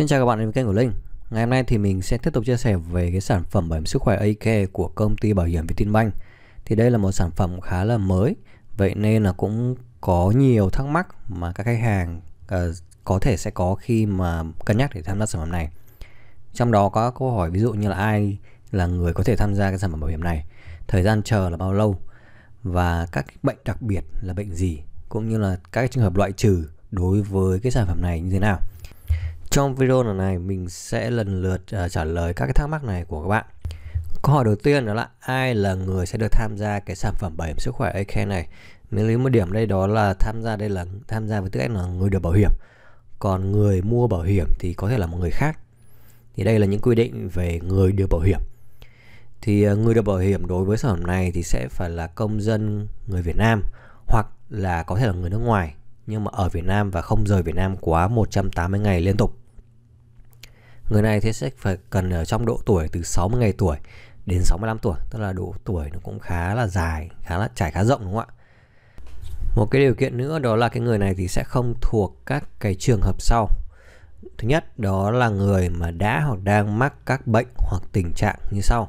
Xin chào các bạn đến với kênh của Linh Ngày hôm nay thì mình sẽ tiếp tục chia sẻ về cái sản phẩm bảo hiểm sức khỏe AK của công ty bảo hiểm Vietinbank Thì đây là một sản phẩm khá là mới Vậy nên là cũng có nhiều thắc mắc mà các khách hàng uh, có thể sẽ có khi mà cân nhắc để tham gia sản phẩm này Trong đó có câu hỏi ví dụ như là ai là người có thể tham gia cái sản phẩm bảo hiểm này Thời gian chờ là bao lâu Và các bệnh đặc biệt là bệnh gì Cũng như là các trường hợp loại trừ đối với cái sản phẩm này như thế nào trong video lần này mình sẽ lần lượt uh, trả lời các cái thắc mắc này của các bạn. Câu hỏi đầu tiên đó là ai là người sẽ được tham gia cái sản phẩm bảo hiểm sức khỏe AK này? Mình lấy một điểm đây đó là tham gia đây là tham gia với tư cách là người được bảo hiểm. Còn người mua bảo hiểm thì có thể là một người khác. Thì đây là những quy định về người được bảo hiểm. Thì à, người được bảo hiểm đối với sản phẩm này thì sẽ phải là công dân người Việt Nam hoặc là có thể là người nước ngoài nhưng mà ở Việt Nam và không rời Việt Nam quá 180 ngày liên tục người này thì sẽ phải cần ở trong độ tuổi từ 60 ngày tuổi đến 65 tuổi tức là độ tuổi nó cũng khá là dài khá là trải khá rộng đúng không ạ một cái điều kiện nữa đó là cái người này thì sẽ không thuộc các cái trường hợp sau thứ nhất đó là người mà đã hoặc đang mắc các bệnh hoặc tình trạng như sau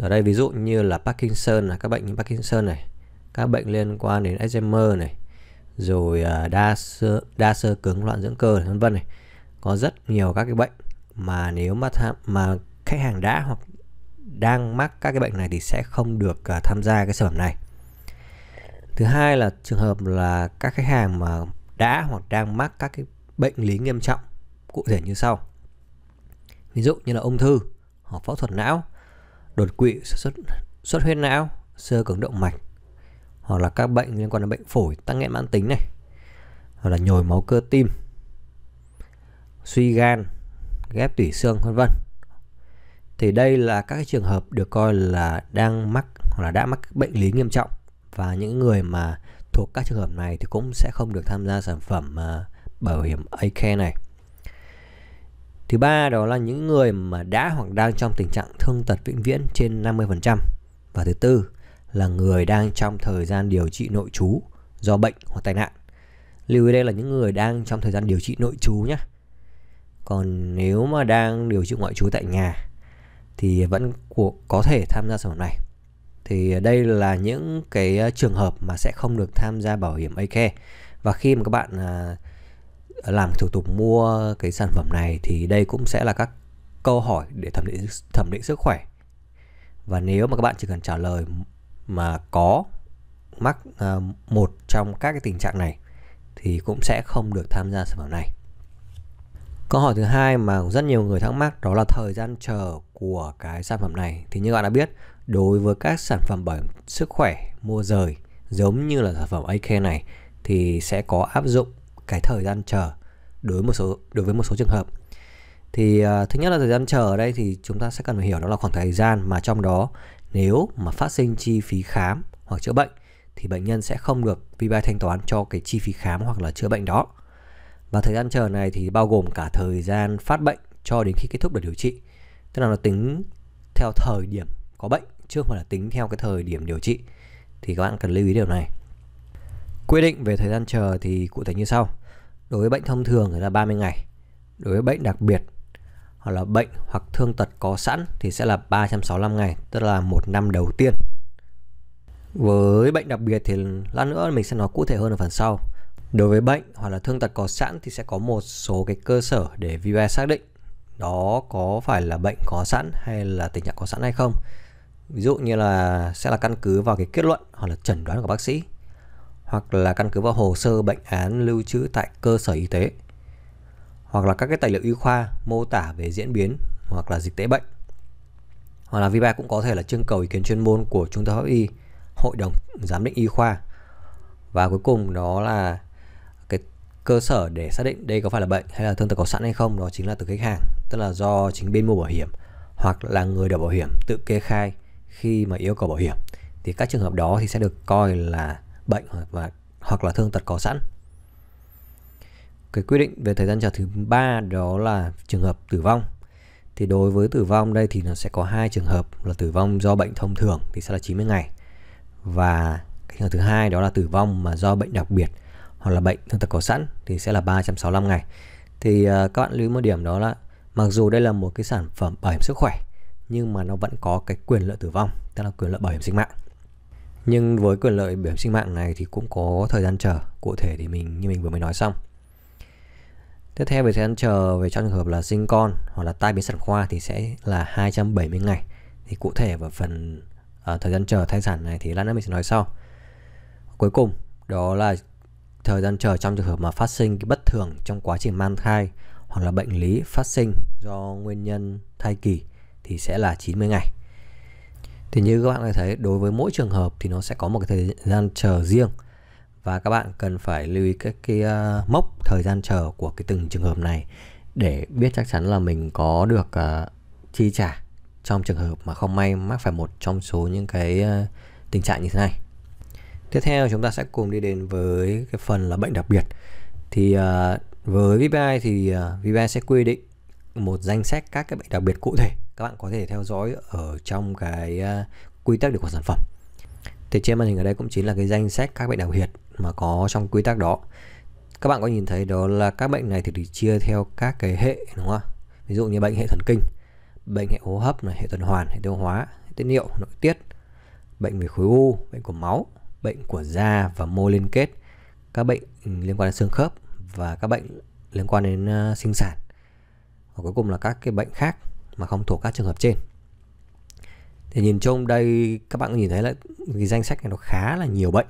ở đây ví dụ như là Parkinson là các bệnh như Parkinson này các bệnh liên quan đến Alzheimer này rồi à, đa sơ đa xơ cứng loạn dưỡng cơ này, vân vân này có rất nhiều các cái bệnh mà nếu mà tham, mà khách hàng đã hoặc đang mắc các cái bệnh này thì sẽ không được uh, tham gia cái sản phẩm này thứ hai là trường hợp là các khách hàng mà đã hoặc đang mắc các cái bệnh lý nghiêm trọng cụ thể như sau ví dụ như là ung thư hoặc phẫu thuật não đột quỵ xuất xuất huyết não sơ cứng động mạch hoặc là các bệnh liên quan đến bệnh phổi tắc nghẽn mãn tính này hoặc là nhồi máu cơ tim suy gan, ghép tủy xương vân vân. Thì đây là các trường hợp được coi là đang mắc hoặc là đã mắc bệnh lý nghiêm trọng và những người mà thuộc các trường hợp này thì cũng sẽ không được tham gia sản phẩm à, bảo hiểm AK e này. Thứ ba đó là những người mà đã hoặc đang trong tình trạng thương tật vĩnh viễn trên 50% và thứ tư là người đang trong thời gian điều trị nội trú do bệnh hoặc tai nạn. Lưu ý đây là những người đang trong thời gian điều trị nội trú nhé còn nếu mà đang điều trị ngoại trú tại nhà thì vẫn có thể tham gia sản phẩm này thì đây là những cái ờ, trường hợp mà sẽ không được tham gia bảo hiểm AK và khi mà các bạn à, làm thủ tục mua cái sản phẩm này thì đây cũng sẽ là các câu hỏi để thẩm định thẩm định sức khỏe và nếu mà các bạn chỉ cần trả lời mà có mắc ờ, một trong các cái tình trạng này thì cũng sẽ không được tham gia sản phẩm này Câu hỏi thứ hai mà rất nhiều người thắc mắc đó là thời gian chờ của cái sản phẩm này. Thì như bạn đã biết, đối với các sản phẩm bảo hiểm sức khỏe mua rời giống như là sản phẩm AK này thì sẽ có áp dụng cái thời gian chờ đối với một số đối với một số trường hợp. Thì uh, thứ nhất là thời gian chờ ở đây thì chúng ta sẽ cần phải hiểu đó là khoảng thời gian mà trong đó nếu mà phát sinh chi phí khám hoặc chữa bệnh thì bệnh nhân sẽ không được VBI thanh toán cho cái chi phí khám hoặc là chữa bệnh đó. Và thời gian chờ này thì bao gồm cả thời gian phát bệnh cho đến khi kết thúc được điều trị. Tức là nó tính theo thời điểm có bệnh chứ không phải là tính theo cái thời điểm điều trị. Thì các bạn cần lưu ý điều này. Quy định về thời gian chờ thì cụ thể như sau. Đối với bệnh thông thường thì là 30 ngày. Đối với bệnh đặc biệt hoặc là bệnh hoặc thương tật có sẵn thì sẽ là 365 ngày, tức là một năm đầu tiên. Với bệnh đặc biệt thì lát nữa mình sẽ nói cụ thể hơn ở phần sau. Đối với bệnh hoặc là thương tật có sẵn thì sẽ có một số cái cơ sở để VBI xác định đó có phải là bệnh có sẵn hay là tình trạng có sẵn hay không. Ví dụ như là sẽ là căn cứ vào cái kết luận hoặc là chẩn đoán của bác sĩ hoặc là căn cứ vào hồ sơ bệnh án lưu trữ tại cơ sở y tế hoặc là các cái tài liệu y khoa mô tả về diễn biến hoặc là dịch tễ bệnh hoặc là VBA cũng có thể là trưng cầu ý kiến chuyên môn của Trung tâm Pháp y, Hội đồng Giám định Y khoa và cuối cùng đó là cơ sở để xác định đây có phải là bệnh hay là thương tật có sẵn hay không đó chính là từ khách hàng tức là do chính bên mua bảo hiểm hoặc là người được bảo hiểm tự kê khai khi mà yêu cầu bảo hiểm thì các trường hợp đó thì sẽ được coi là bệnh và hoặc là thương tật có sẵn cái quy định về thời gian chờ thứ ba đó là trường hợp tử vong thì đối với tử vong đây thì nó sẽ có hai trường hợp là tử vong do bệnh thông thường thì sẽ là 90 ngày và cái trường hợp thứ hai đó là tử vong mà do bệnh đặc biệt hoặc là bệnh thương tật có sẵn thì sẽ là 365 ngày. Thì à, các bạn lưu ý một điểm đó là mặc dù đây là một cái sản phẩm bảo hiểm sức khỏe nhưng mà nó vẫn có cái quyền lợi tử vong, tức là quyền lợi bảo hiểm sinh mạng. Nhưng với quyền lợi bảo hiểm sinh mạng này thì cũng có thời gian chờ cụ thể thì mình như mình vừa mới nói xong. Tiếp theo về thời gian chờ về trong trường hợp là sinh con hoặc là tai biến sản khoa thì sẽ là 270 ngày. Thì cụ thể vào phần uh, thời gian chờ thai sản này thì lát nữa mình sẽ nói sau. Cuối cùng đó là thời gian chờ trong trường hợp mà phát sinh cái bất thường trong quá trình mang thai hoặc là bệnh lý phát sinh do nguyên nhân thai kỳ thì sẽ là 90 ngày. Thì như các bạn có thấy đối với mỗi trường hợp thì nó sẽ có một cái thời gian chờ riêng và các bạn cần phải lưu ý các cái uh, mốc thời gian chờ của cái từng trường hợp này để biết chắc chắn là mình có được uh, chi trả trong trường hợp mà không may mắc phải một trong số những cái uh, tình trạng như thế này tiếp theo chúng ta sẽ cùng đi đến với cái phần là bệnh đặc biệt thì uh, với VPI thì uh, à, VPI sẽ quy định một danh sách các cái bệnh đặc biệt cụ thể các bạn có thể theo dõi ở trong cái uh, quy tắc điều khoản sản phẩm thì trên màn hình ở đây cũng chính là cái danh sách các bệnh đặc biệt mà có trong quy tắc đó các bạn có nhìn thấy đó là các bệnh này thì được chia theo các cái hệ đúng không ví dụ như bệnh hệ thần kinh bệnh hệ hô hấp này hệ tuần hoàn hệ tiêu hóa hệ tiết niệu nội tiết bệnh về khối u bệnh của máu bệnh của da và mô liên kết, các bệnh ừ, liên quan đến xương khớp và các bệnh liên quan đến uh, sinh sản. Và cuối cùng là các cái bệnh khác mà không thuộc các trường hợp trên. Thì nhìn chung đây các bạn có nhìn thấy là cái danh sách này nó khá là nhiều bệnh.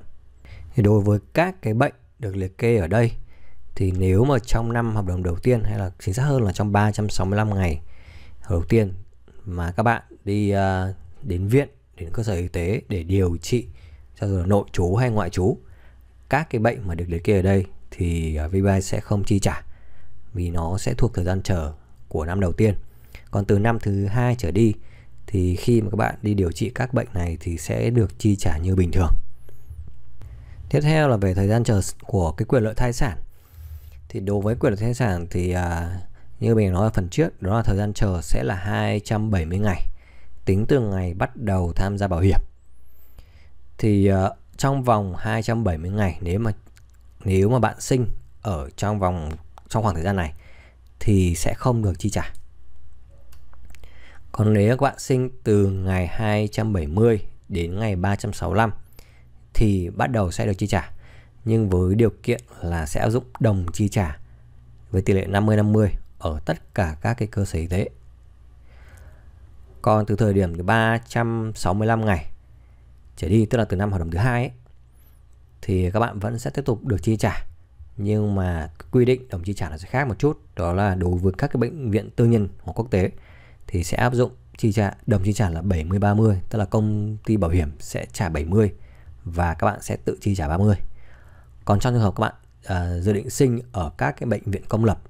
Thì đối với các cái bệnh được liệt kê ở đây thì nếu mà trong năm hợp đồng đầu tiên hay là chính xác hơn là trong 365 ngày đầu tiên mà các bạn đi uh, đến viện đến cơ sở y tế để điều trị cho dù là nội chú hay ngoại chú các cái bệnh mà được liệt kê ở đây thì à, VBI sẽ không chi trả vì nó sẽ thuộc thời gian chờ của năm đầu tiên. Còn từ năm thứ hai trở đi thì khi mà các bạn đi điều trị các bệnh này thì sẽ được chi trả như bình thường. Tiếp theo là về thời gian chờ của cái quyền lợi thai sản. Thì đối với quyền lợi thai sản thì à, như mình nói ở phần trước đó là thời gian chờ sẽ là 270 ngày tính từ ngày bắt đầu tham gia bảo hiểm thì uh, trong vòng 270 ngày nếu mà nếu mà bạn sinh ở trong vòng trong khoảng thời gian này thì sẽ không được chi trả. Còn nếu các bạn sinh từ ngày 270 đến ngày 365 thì bắt đầu sẽ được chi trả. Nhưng với điều kiện là sẽ áp dụng đồng chi trả với tỷ lệ 50-50 ở tất cả các cái cơ sở y tế. Còn từ thời điểm 365 ngày trở đi tức là từ năm hợp đồng thứ hai ấy, thì các bạn vẫn sẽ tiếp tục được chi trả nhưng mà quy định đồng chi trả nó sẽ khác một chút đó là đối với các cái bệnh viện tư nhân hoặc quốc tế thì sẽ áp dụng chi trả đồng chi trả là 70 30 tức là công ty bảo hiểm sẽ trả 70 và các bạn sẽ tự chi trả 30 còn trong trường hợp các bạn uh, dự định sinh ở các cái bệnh viện công lập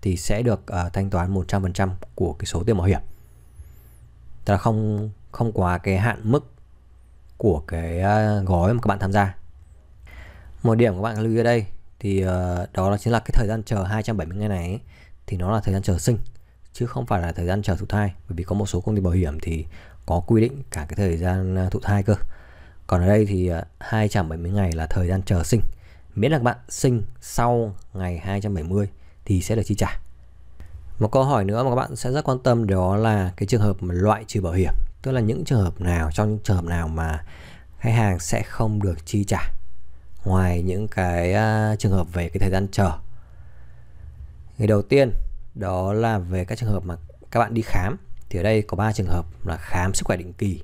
thì sẽ được uh, thanh toán 100% của cái số tiền bảo hiểm tức là không không quá cái hạn mức của cái à, gói mà các bạn tham gia một điểm các bạn lưu ý ở đây thì ờ, đó chính là cái thời gian chờ 270 ngày này ấy, thì nó là thời gian chờ sinh chứ không phải là thời gian chờ thụ thai bởi vì có một số công ty bảo hiểm thì có quy định cả cái thời gian à, thụ thai cơ còn ở đây thì 270 à, ngày là thời gian chờ sinh miễn là các bạn sinh sau ngày 270 thì sẽ được chi trả một câu hỏi nữa mà các bạn sẽ rất quan tâm đó là cái trường hợp mà loại trừ bảo hiểm tức là những trường hợp nào trong những trường hợp nào mà khách hàng sẽ không được chi trả ngoài những cái uh, trường hợp về cái thời gian chờ thì đầu tiên đó là về các trường hợp mà các bạn đi khám thì ở đây có 3 trường hợp là khám sức khỏe định kỳ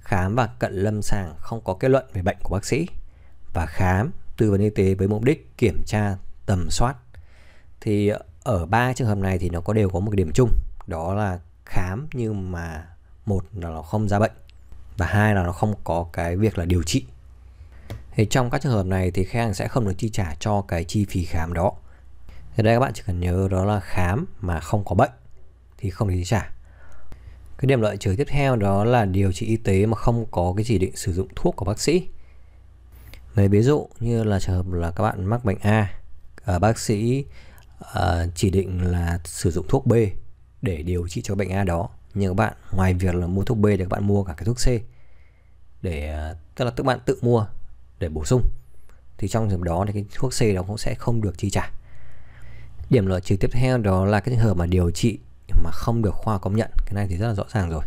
khám và cận lâm sàng không có kết luận về bệnh của bác sĩ và khám tư vấn y tế với mục đích kiểm tra tầm soát thì ở ba trường hợp này thì nó có đều có một điểm chung đó là khám nhưng mà một là nó không ra bệnh và hai là nó không có cái việc là điều trị thì trong các trường hợp này thì khách hàng sẽ không được chi trả cho cái chi phí khám đó thì đây các bạn chỉ cần nhớ đó là khám mà không có bệnh thì không được chi trả cái điểm lợi trừ tiếp theo đó là điều trị y tế mà không có cái chỉ định sử dụng thuốc của bác sĩ Lấy ví dụ như là trường hợp là các bạn mắc bệnh A à, bác sĩ à, chỉ định là sử dụng thuốc B để điều trị cho bệnh A đó nhưng các bạn ngoài việc là mua thuốc B thì các bạn mua cả cái thuốc C để ờ, tức là các bạn tự mua để bổ sung thì trong trường đó thì cái thuốc C đó cũng sẽ không được chi trả điểm loại trừ tiếp theo đó là cái trường hợp mà điều trị mà không được khoa công nhận cái này thì rất là rõ ràng rồi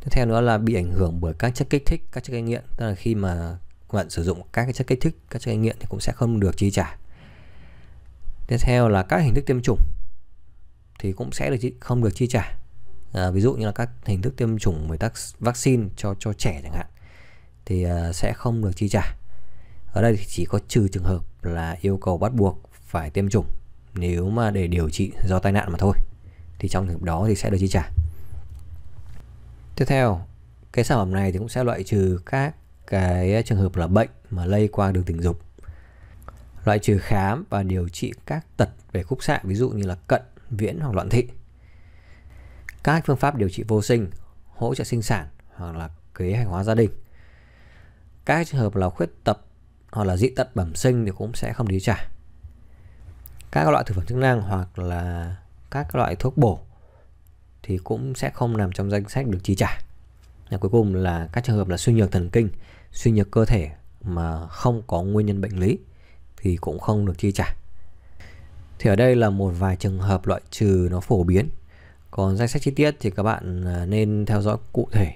tiếp theo nữa là bị ảnh hưởng bởi các chất kích thích các chất gây nghiện tức là khi mà bạn sử dụng các cái chất kích thích các chất gây nghiện thì cũng sẽ không được chi trả tiếp theo là các hình thức tiêm chủng thì cũng sẽ được không được chi trả à, ví dụ như là các hình thức tiêm chủng với các vaccine cho cho trẻ chẳng hạn thì à, sẽ không được chi trả ở đây thì chỉ có trừ trường hợp là yêu cầu bắt buộc phải tiêm chủng nếu mà để điều trị do tai nạn mà thôi thì trong trường hợp đó thì sẽ được chi trả tiếp theo cái sản phẩm này thì cũng sẽ loại trừ các cái trường hợp là bệnh mà lây qua đường tình dục loại trừ khám và điều trị các tật về khúc xạ ví dụ như là cận viễn hoặc loạn thị các phương pháp điều trị vô sinh, hỗ trợ sinh sản hoặc là kế hành hóa gia đình. Các trường hợp là khuyết tật hoặc là dị tật bẩm sinh thì cũng sẽ không lý trả. Các loại thực phẩm chức năng hoặc là các loại thuốc bổ thì cũng sẽ không nằm trong danh sách được chi trả. Và cuối cùng là các trường hợp là suy nhược thần kinh, suy nhược cơ thể mà không có nguyên nhân bệnh lý thì cũng không được chi trả. Thì ở đây là một vài trường hợp loại trừ nó phổ biến còn danh sách chi tiết thì các bạn à, nên theo dõi cụ thể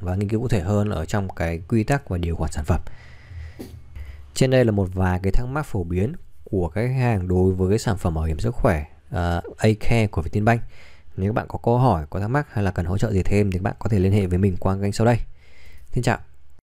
và nghiên cứu cụ thể hơn ở trong cái quy tắc và điều khoản sản phẩm trên đây là một vài cái thắc mắc phổ biến của khách hàng đối với cái sản phẩm bảo hiểm sức khỏe uh, A-Care của Vietinbank nếu các bạn có câu hỏi, có thắc mắc hay là cần hỗ trợ gì thêm thì các bạn có thể liên hệ với mình qua kênh sau đây. Xin chào!